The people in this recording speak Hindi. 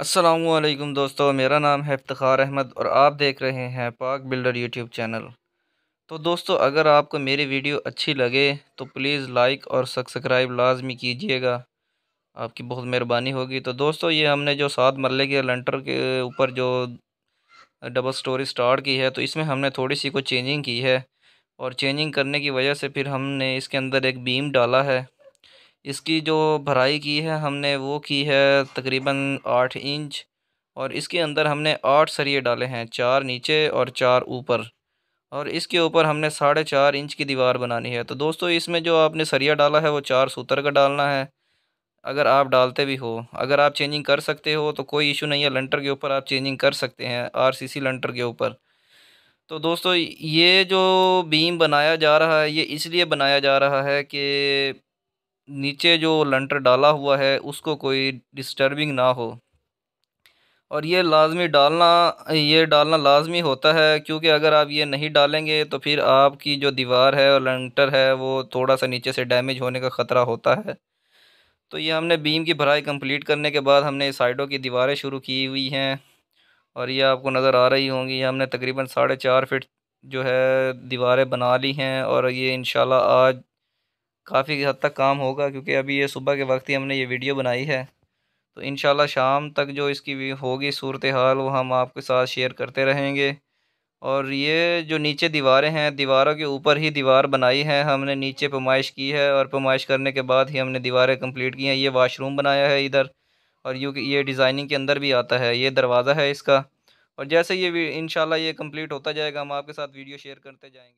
असलकम दोस्तों मेरा नाम है इफ्तार अहमद और आप देख रहे हैं पाक बिल्डर यूट्यूब चैनल तो दोस्तों अगर आपको मेरी वीडियो अच्छी लगे तो प्लीज़ लाइक और सब्सक्राइब लाजमी कीजिएगा आपकी बहुत मेहरबानी होगी तो दोस्तों ये हमने जो सात मरले के लेंटर के ऊपर जो डबल स्टोरी स्टार्ट की है तो इसमें हमने थोड़ी सी कुछ चेंजिंग की है और चेंजिंग करने की वजह से फिर हमने इसके अंदर एक बीम डाला है इसकी जो भराई की है हमने वो की है तकरीबन आठ इंच और इसके अंदर हमने आठ सरिये डाले हैं चार नीचे और चार ऊपर और इसके ऊपर हमने साढ़े चार इंच की दीवार बनानी है तो दोस्तों इसमें जो आपने सरिया डाला है वो चार सूत्र का डालना है अगर आप डालते भी हो अगर आप चेंजिंग कर सकते हो तो कोई इशू नहीं है लंटर के ऊपर आप चेंजिंग कर सकते हैं आर लंटर के ऊपर तो दोस्तों ये जो बीम बनाया जा रहा है ये इसलिए बनाया जा रहा है कि नीचे जो लंटर डाला हुआ है उसको कोई डिस्टर्बिंग ना हो और ये लाजमी डालना ये डालना लाजमी होता है क्योंकि अगर आप ये नहीं डालेंगे तो फिर आपकी जो दीवार है और लंटर है वो थोड़ा सा नीचे से डैमेज होने का ख़तरा होता है तो ये हमने बीम की भराई कंप्लीट करने के बाद हमने साइडों की दीवारें शुरू की हुई हैं और ये आपको नज़र आ रही होंगी हमने तकरीबन साढ़े चार फिट जो है दीवारें बना ली हैं और ये इन आज काफ़ी हद तक काम होगा क्योंकि अभी ये सुबह के वक्त ही हमने ये वीडियो बनाई है तो इन शाम तक जो इसकी होगी सूरत हाल वो हम आपके साथ शेयर करते रहेंगे और ये जो नीचे दीवारें हैं दीवारों के ऊपर ही दीवार बनाई है हमने नीचे पमाइश की है और पमाइश करने के बाद ही हमने दीवारें कंप्लीट की हैं ये वाशरूम बनाया है इधर और यू ये डिज़ाइनिंग के अंदर भी आता है ये दरवाज़ा है इसका और जैसे ये इन ये कम्प्लीट होता जाएगा हम आपके साथ वीडियो शेयर करते जाएंगे